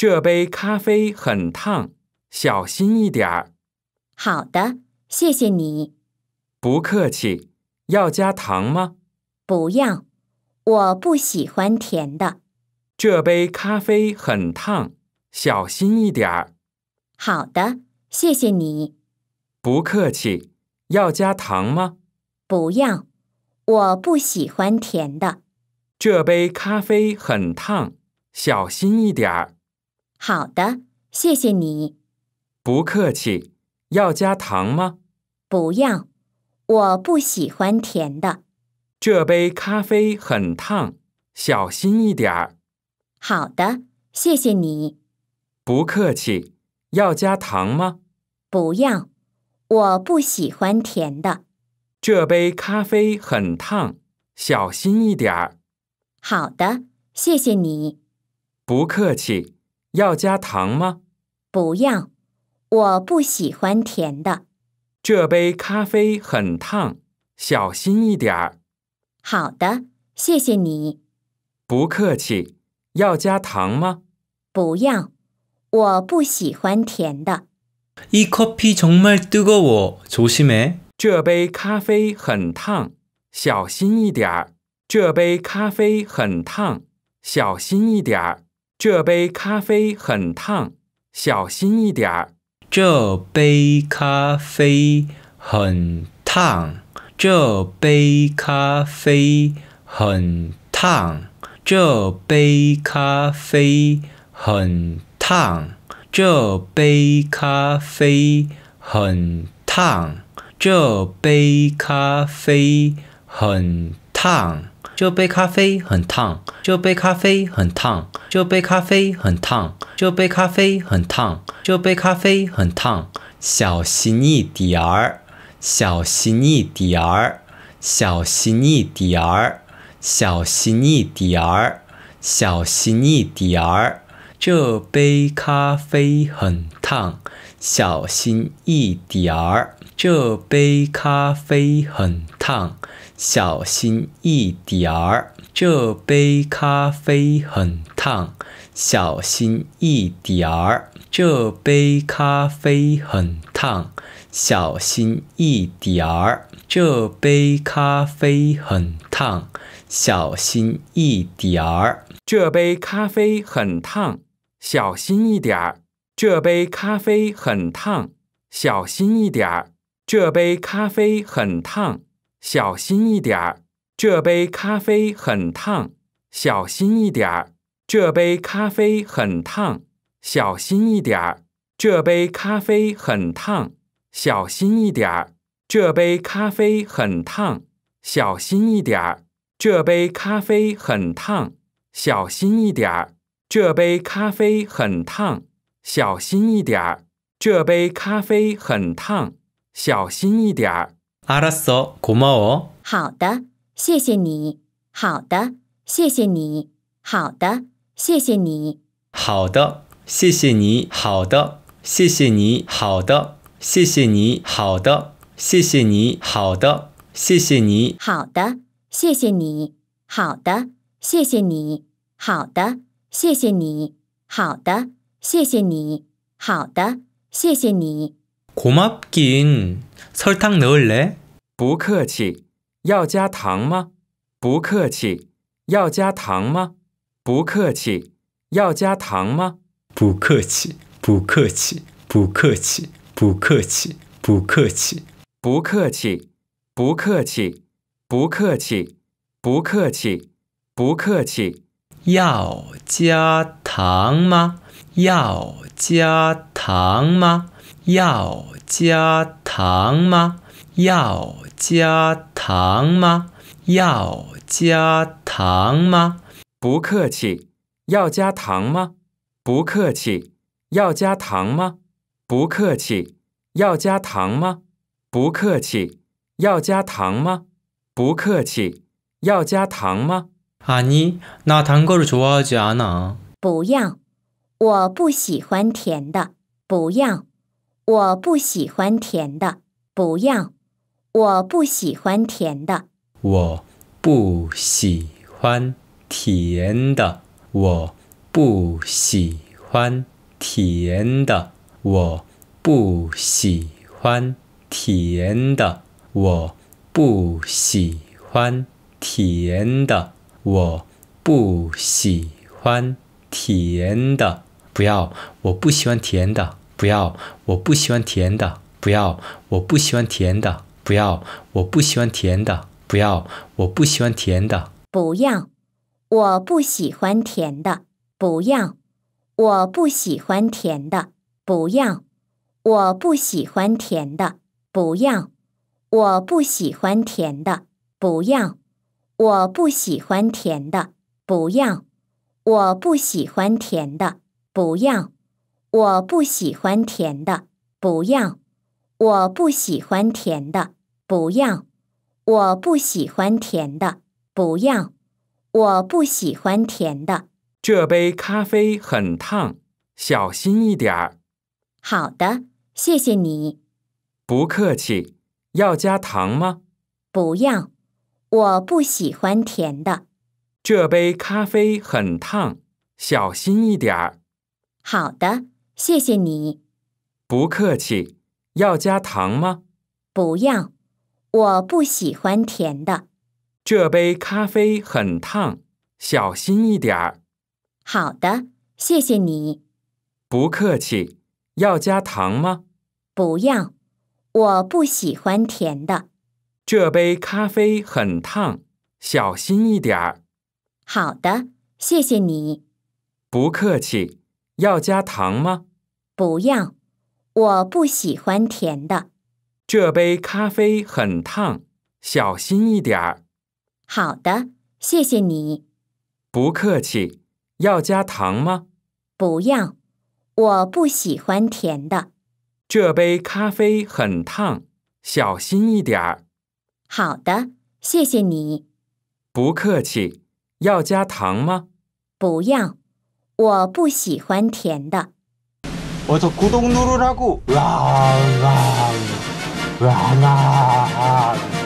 这杯咖啡很烫，小心一点儿。好的，谢谢你。不客气。要加糖吗？不要，我不喜欢甜的。这杯咖啡很烫，小心一点儿。好的，谢谢你。不客气。要加糖吗？不要，我不喜欢甜的。这杯咖啡很烫，小心一点儿。好的，谢谢你。不客气。要加糖吗？不要，我不喜欢甜的。这杯咖啡很烫，小心一点儿。好的，谢谢你。不客气。要加糖吗？不要，我不喜欢甜的。这杯咖啡很烫，小心一点儿。好的，谢谢你。不客气。要加糖吗？不要，我不喜欢甜的。这杯咖啡很烫，小心一点儿。好的，谢谢你。不客气。要加糖吗？不要，我不喜欢甜的。이커피정말뜨거워조심 해。 这杯咖啡很烫，小心一点儿。这杯咖啡很烫，小心一点儿。这杯咖啡很烫，小心一点儿。这杯咖啡很烫。这杯咖啡很烫。这杯咖啡很烫。这杯咖啡很烫。这杯咖啡很烫。这杯咖啡很烫，这杯咖啡很烫，这杯咖啡很烫，这杯咖啡很烫，这杯咖啡很烫。小心一点儿，小心一点儿，小心一点儿，小心一点儿，小心一点儿。这杯咖啡很烫，小心一点儿。这杯咖啡很烫。小心一点儿，这杯咖啡很烫。小心一点儿，这杯咖啡很烫。小心一点儿，这杯咖啡很烫。小心一点儿，这杯咖啡很烫。小心一点儿，这杯咖啡很烫。小心一点儿，这杯咖啡很烫。小心一点儿，这杯咖啡很烫。小心一点儿，这杯咖啡很烫。小心一点儿，这杯咖啡很烫。小心一点儿，这杯咖啡很烫。小心一点儿，这杯咖啡很烫。小心一点儿，这杯咖啡很烫。小心一点儿，这杯咖啡很烫。小心一点儿。 알았어. 고마워. 好的,谢谢你.好的,谢谢你.好的,谢谢你.好的,谢谢你.好的,谢谢你.好的,谢谢你.好的,谢谢你.好的,谢谢你.好的,谢谢你.好的,谢谢你. 고맙긴 설탕 넣을래? 不客气，要加糖吗？不客气，要加糖吗？不客气，要加糖吗？不客气，不客气，不客气，不客气，不客气，不客气，不客气，不客气，不客气，不客气，要加糖吗？要加糖吗？要加糖吗？要加糖吗？要加糖吗？不客气。要加糖吗？不客气。要加糖吗？不客气。要加糖吗？不客气。要加糖吗？不客气。要加糖吗？아니나단거좋아하지않아不要，我不喜欢甜的。不要，我不喜欢甜的。不要。我不喜欢甜的。我不喜欢甜的。我不喜欢甜的。我不喜欢甜的。我不喜欢甜的。我不喜欢甜的。不要，我不喜欢甜的。不要，我不喜欢甜的。不要，我不喜欢甜的。不不要我喜欢甜的不要，我不喜欢甜的。不要，我不喜欢甜的。不要，我不喜欢甜的。不要，我不喜欢甜的。不要，我不喜欢甜的。不要，我不喜欢甜的。不要，我不喜欢甜的。不要，我不喜欢甜的。不要，我不喜欢甜的。不要。我不喜欢甜的，不要。我不喜欢甜的，不要。我不喜欢甜的。这杯咖啡很烫，小心一点儿。好的，谢谢你。不客气。要加糖吗？不要。我不喜欢甜的。这杯咖啡很烫，小心一点儿。好的，谢谢你。不客气。要加糖吗？不要，我不喜欢甜的。这杯咖啡很烫，小心一点儿。好的，谢谢你。不客气。要加糖吗？不要，我不喜欢甜的。这杯咖啡很烫，小心一点儿。好的，谢谢你。不客气。要加糖吗？不要。我不喜欢甜的。这杯咖啡很烫，小心一点儿。好的，谢谢你。不客气。要加糖吗？不要，我不喜欢甜的。这杯咖啡很烫，小心一点儿。好的，谢谢你。不客气。要加糖吗？不要，我不喜欢甜的。 어서 구독 누르라고. 와, 와, 와, 와.